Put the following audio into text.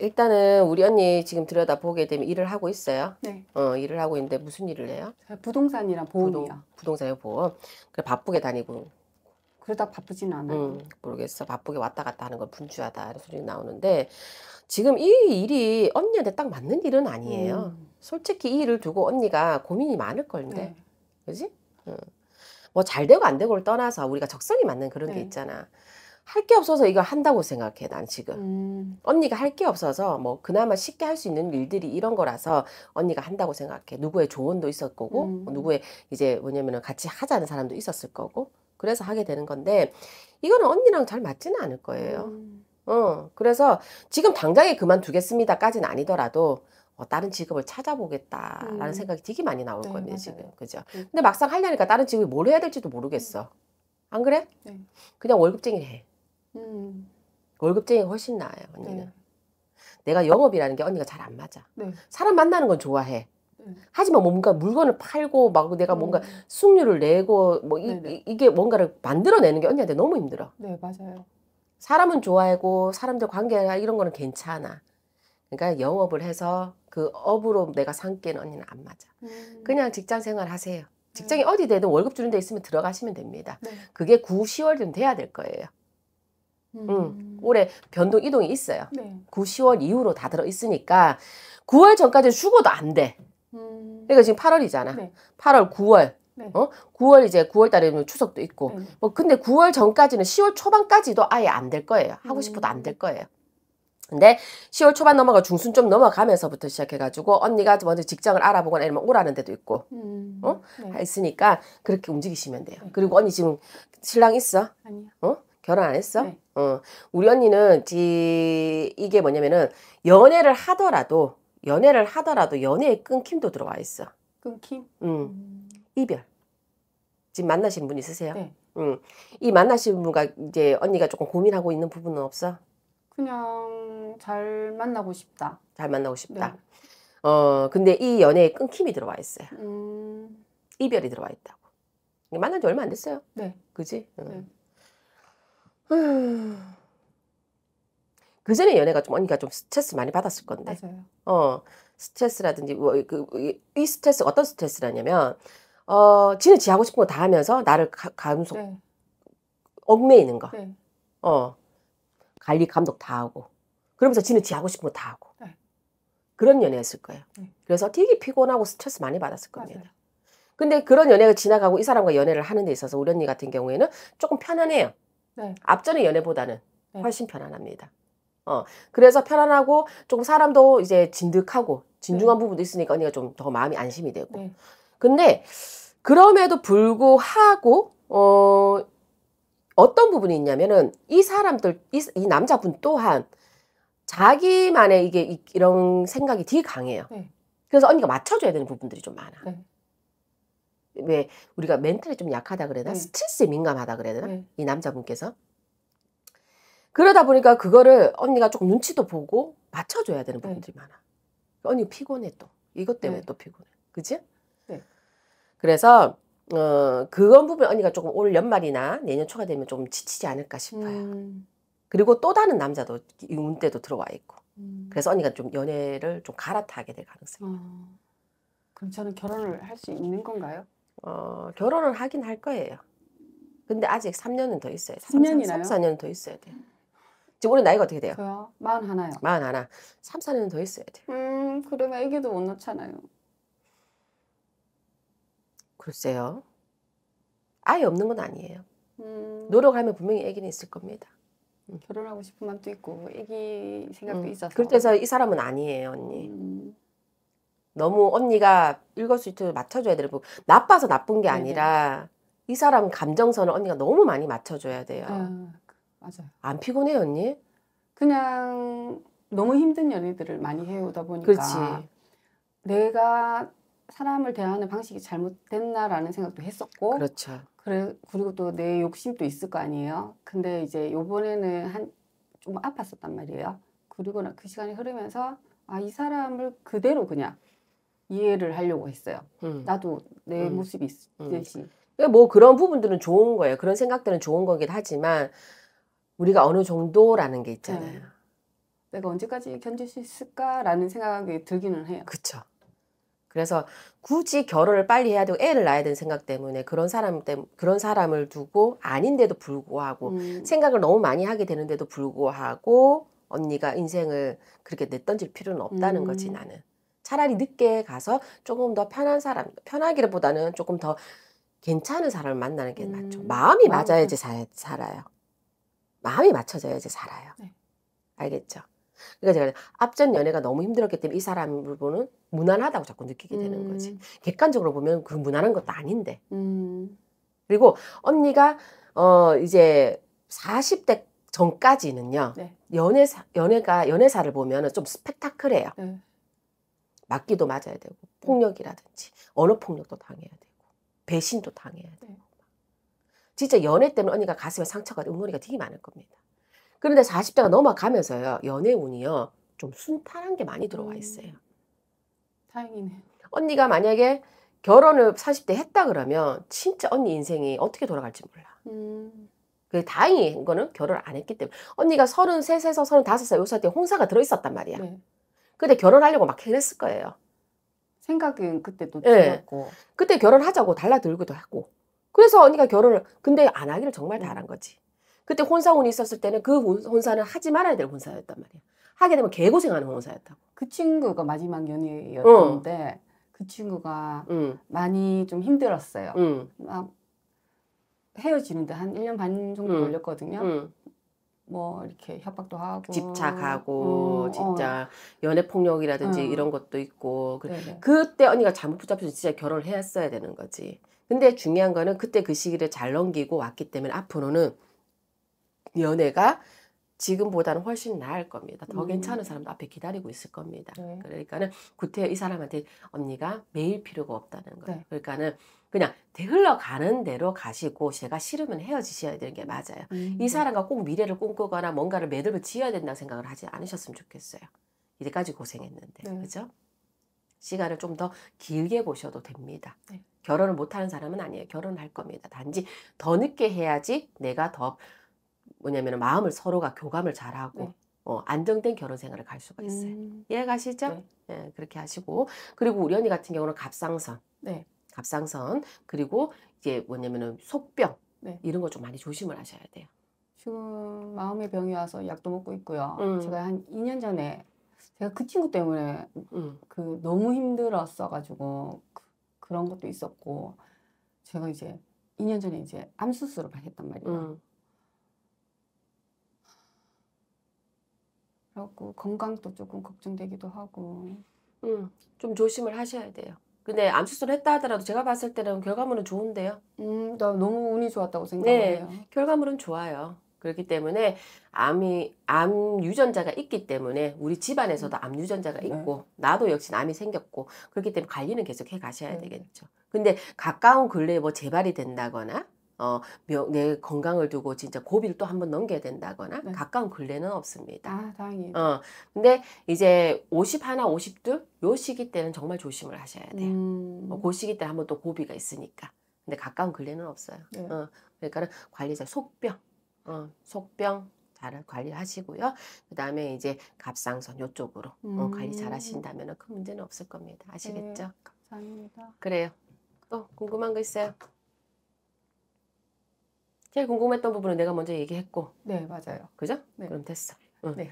일단은 우리 언니 지금 들여다 보게 되면 일을 하고 있어요. 네. 어 일을 하고 있는데 무슨 일을 해요? 부동산이랑 보험이요. 부동, 부동산에 보험. 그래 바쁘게 다니고. 그러다 바쁘진 않아요. 음, 모르겠어. 바쁘게 왔다 갔다 하는 걸 분주하다 이런 소리 가 나오는데 지금 이 일이 언니한테 딱 맞는 일은 아니에요. 음. 솔직히 이 일을 두고 언니가 고민이 많을 걸인데 네. 그지? 응. 어. 뭐잘 되고 안 되고를 떠나서 우리가 적성이 맞는 그런 네. 게 있잖아. 할게 없어서 이거 한다고 생각해 난 지금 음. 언니가 할 게 없어서 뭐 그나마 쉽게 할 수 있는 일들이 이런 거라서 언니가 한다고 생각해 누구의 조언도 있었 거고 음. 뭐 누구의 이제 뭐냐면은 같이 하자는 사람도 있었을 거고 그래서 하게 되는 건데 이거는 언니랑 잘 맞지는 않을 거예요 음. 어 그래서 지금 당장에 그만두겠습니다까지는 아니더라도 어, 다른 직업을 찾아보겠다라는 음. 생각이 되게 많이 나올 네, 거예요 지금 그죠 네. 근데 막상 하려니까 다른 직업이 뭘 해야 될지도 모르겠어 네. 안 그래? 네. 그냥 월급쟁이 해 음. 월급쟁이 훨씬 나아요 언니는. 네. 내가 영업이라는 게 언니가 잘 안 맞아. 네. 사람 만나는 건 좋아해. 네. 하지만 뭔가 물건을 팔고 막 내가 뭔가 수익률을 음. 내고 뭐 이, 이게 뭔가를 만들어내는 게 언니한테 너무 힘들어. 네 맞아요. 사람은 좋아하고 사람들 관계나 이런 거는 괜찮아. 그러니까 영업을 해서 그 업으로 내가 산게 는 언니는 안 맞아. 음. 그냥 직장 생활 하세요. 직장이 네. 어디 되든 월급 주는 데 있으면 들어가시면 됩니다. 네. 그게 9, 10월쯤 돼야 될 거예요. 음. 음. 올해 변동 이동이 있어요. 네. 9, 10월 이후로 다 들어 있으니까 9월 전까지 죽어도 안 돼. 음. 그러니까 지금 8월이잖아. 네. 8월, 9월. 네. 어? 9월 이제 9월 달에는 추석도 있고. 네. 뭐 근데 9월 전까지는 10월 초반까지도 아예 안 될 거예요. 하고 음. 싶어도 안 될 거예요. 근데 10월 초반 넘어가 중순 좀 넘어가면서부터 시작해가지고 언니가 먼저 직장을 알아보거나 아니면 오라는 데도 있고 음, 어 네. 있으니까 그렇게 움직이시면 돼요. 네. 그리고 언니 지금 신랑 있어? 아니요. 어 결혼 안 했어? 네. 어, 우리 언니는 지, 이게 뭐냐면은 연애를 하더라도 연애를 하더라도 연애의 끊김도 들어와 있어. 끊김? 음. 음. 이별. 지금 만나신 분 있으세요? 네. 음. 이 만나신 분과 이제 언니가 조금 고민하고 있는 부분은 없어? 그냥 잘 만나고 싶다. 잘 만나고 싶다. 네. 어, 근데 이 연애의 끊김이 들어와 있어요. 음. 이별이 들어와 있다고. 만난 지 얼마 안 됐어요. 네. 그지? 음. 네. 그 전에 연애가 좀 언니가 좀 스트레스 많이 받았을 건데. 맞아요. 어 스트레스라든지 뭐그이 뭐 스트레스 어떤 스트레스라냐면 어 지는 지 하고 싶은 거 다 하면서 나를 감속 네. 얽매이는 거. 네. 어 관리 감독 다 하고 그러면서 지는 지 하고 싶은 거 다 하고 네. 그런 연애였을 거예요. 네. 그래서 되게 피곤하고 스트레스 많이 받았을 겁니다. 맞아요. 근데 그런 연애가 지나가고 이 사람과 연애를 하는 데 있어서 우리 언니 같은 경우에는 조금 편안해요. 네. 앞전의 연애보다는 네. 훨씬 편안합니다. 어, 그래서 편안하고 조금 사람도 이제 진득하고 진중한 네. 부분도 있으니까 언니가 좀 더 마음이 안심이 되고. 네. 근데 그럼에도 불구하고 어 어떤 부분이 있냐면은 이 사람들 이, 이 남자분 또한 자기만의 이게 이, 런 생각이 되게 강해요. 네. 그래서 언니가 맞춰줘야 되는 부분들이 좀 많아. 네. 왜 우리가 멘탈이 좀 약하다 그래야 되나? 네. 스트레스에 민감하다 그래야 되나? 네. 이 남자분께서. 그러다 보니까 그거를 언니가 조금 눈치도 보고 맞춰줘야 되는 네. 부분들이 많아. 언니 피곤해 또. 이것 때문에 네. 또 피곤해. 그지? 네. 그래서 어, 그런 부분 언니가 조금 올 연말이나 내년 초가 되면 좀 지치지 않을까 싶어요. 음. 그리고 또 다른 남자도 이운 때도 들어와 있고. 음. 그래서 언니가 좀 연애를 좀 갈아타게 될 가능성이. 어. 그럼 저는 결혼을 할 수 있는 건가요? 어, 결혼을 하긴 할 거예요. 근데 아직 3년은 더 있어요. 3, 3년이나요? 3, 4년 더 있어야 돼 지금 우리 나이가 어떻게 돼요? 저요? 마흔 요 마흔 3, 4년은 더 있어야 돼 음, 그러면 아기도 못 낳잖아요. 글쎄요. 아예 없는 건 아니에요. 음. 노력하면 분명히 아기는 있을 겁니다. 음. 결혼하고 싶은 마도 있고 아기 생각도 음. 있어서. 그래서 이 사람은 아니에요, 언니. 음. 너무 언니가 읽을 수 있도록 맞춰줘야 되고 나빠서 나쁜 게 아니라 이 사람 감정선을 언니가 너무 많이 맞춰줘야 돼요. 아, 맞아요. 안피곤해 언니? 그냥 너무 힘든 연애들을 많이 해오다 보니까 그렇지. 내가 사람을 대하는 방식이 잘못됐나라는 생각도 했었고 그렇죠. 그래 그리고 또 내 욕심도 있을 거 아니에요. 근데 이제 요번에는 한 좀 아팠었단 말이에요. 그리고 그 시간이 흐르면서 아 이 사람을 그대로 그냥 이해를 하려고 했어요. 음. 나도 내 음. 모습이 있듯이. 음. 그러니까 뭐 그런 부분들은 좋은 거예요. 그런 생각들은 좋은 거긴 하지만 우리가 어느 정도라는 게 있잖아요. 네. 내가 언제까지 견딜 수 있을까라는 생각이 들기는 해요. 그렇죠. 그래서 굳이 결혼을 빨리 해야 되고 애를 낳아야 되는 생각 때문에 그런 사람 때문에 그런 사람을 두고 아닌데도 불구하고 음. 생각을 너무 많이 하게 되는데도 불구하고 언니가 인생을 그렇게 냈던질 필요는 없다는 음. 거지 나는. 차라리 늦게 가서 조금 더 편한 사람, 편하기보다는 조금 더 괜찮은 사람을 만나는 게 음. 낫죠. 마음이 맞아야지 사, 살아요. 마음이 맞춰져야지 살아요. 네. 알겠죠? 그러니까 제가 앞전 연애가 너무 힘들었기 때문에 이 사람을 보는 무난하다고 자꾸 느끼게 되는 거지. 음. 객관적으로 보면 그 무난한 것도 아닌데. 음. 그리고 언니가 어 이제 40대 전까지는요. 네. 연애 연애가 연애사를 보면은 좀 스펙타클해요. 네. 맞기도 맞아야 되고 폭력이라든지 언어 폭력도 당해야 되고 배신도 당해야 되고 네. 진짜 연애 때문에 언니가 가슴에 상처가 응모리가 되게 많을 겁니다. 그런데 40대가 넘어가면서요 연애 운이요 좀 순탄한 게 많이 들어와 음. 있어요. 음, 다행이네 언니가 만약에 결혼을 40대 했다 그러면 진짜 언니 인생이 어떻게 돌아갈지 몰라. 음. 그 다행인 거는 결혼을 안 했기 때문에 언니가 33에서 35살 때 홍사가 들어 있었단 말이야. 네. 그때 결혼하려고 막 해냈을 거예요. 생각은 그때 도 들었고. 예. 네. 그때 결혼하자고 달라들기도 하고. 그래서 언니가 결혼을 근데 안 하기를 정말 음. 잘한 거지. 그때 혼사운이 있었을 때는 그 혼사는 하지 말아야 될 혼사였단 말이야. 하게 되면 개고생하는 혼사였다고. 그 친구가 마지막 연애였는데 응. 어. 그 친구가 응. 음. 많이 좀 힘들었어요. 응. 음. 막 헤어지는데 한 1년 반 정도 걸렸거든요. 뭐 이렇게 협박도 하고 집착하고 어, 어. 진짜 어. 연애 폭력이라든지 어. 이런 것도 있고 네네. 그 네. 그때 언니가 잘못 붙잡혀서 진짜 결혼을 했어야 되는 거지. 근데 중요한 거는 그때 그 시기를 잘 넘기고 왔기 때문에 앞으로는 연애가 지금보다는 훨씬 나을 겁니다. 더 음. 괜찮은 사람도 앞에 기다리고 있을 겁니다. 네. 그러니까는 구태 여이 사람한테 언니가 매일 필요가 없다는 거예요. 네. 그러니까는 그냥 흘러가는 대로 가시고 제가 싫으면 헤어지셔야 되는 게 맞아요. 음. 이 사람과 꼭 미래를 꿈꾸거나 뭔가를 매듭을 지어야 된다고 생각을 하지 않으셨으면 좋겠어요. 이제까지 고생했는데 네. 그죠? 시간을 좀 더 길게 보셔도 됩니다. 네. 결혼을 못하는 사람은 아니에요. 결혼할 겁니다. 단지 더 늦게 해야지 내가 더 뭐냐면 마음을 서로가 교감을 잘하고 네. 어, 안정된 결혼 생활을 갈 수가 있어요. 음. 이해가시죠? 네. 예, 그렇게 하시고 그리고 우리 언니 같은 경우는 갑상선, 네. 갑상선 그리고 이제 뭐냐면 속병 네. 이런 거 좀 많이 조심을 하셔야 돼요. 지금 마음의 병이 와서 약도 먹고 있고요. 음. 제가 한 2년 전에 제가 그 친구 때문에 음. 그 너무 힘들었어 가지고 그, 그런 것도 있었고 제가 이제 2년 전에 이제 암 수술을 받았단 말이에요. 음. 하고 건강도 조금 걱정되기도 하고. 음, 좀 조심을 하셔야 돼요. 근데 암수술 했다 하더라도 제가 봤을 때는 결과물은 좋은데요. 음, 나 너무 운이 좋았다고 생각해요. 네, 결과물은 좋아요. 그렇기 때문에 암이 암 유전자가 있기 때문에 우리 집안에서도 암 유전자가 네. 있고 나도 역시 암이 생겼고 그렇기 때문에 관리는 계속 해 가셔야 네. 되겠죠. 근데 가까운 근래에 뭐 재발이 된다거나 어, 내 건강을 두고 진짜 고비를 또 한 번 넘겨야 된다거나 네. 가까운 근래는 없습니다. 아, 다행이에요. 어, 근데 이제 51, 52, 요 시기 때는 정말 조심을 하셔야 돼요. 음. 어, 그 시기 때 한번 또 고비가 있으니까. 근데 가까운 근래는 없어요. 네. 어, 그러니까 관리자 속병, 어, 속병, 잘 관리하시고요. 그 다음에 이제 갑상선 요쪽으로 어, 음. 어, 관리 잘 하신다면 큰 문제는 없을 겁니다. 아시겠죠? 네, 감사합니다. 그래요. 또 궁금한 거 있어요? 제일 궁금했던 부분은 내가 먼저 얘기했고. 네, 맞아요. 그죠? 네. 그럼 됐어. 네. 응. 네.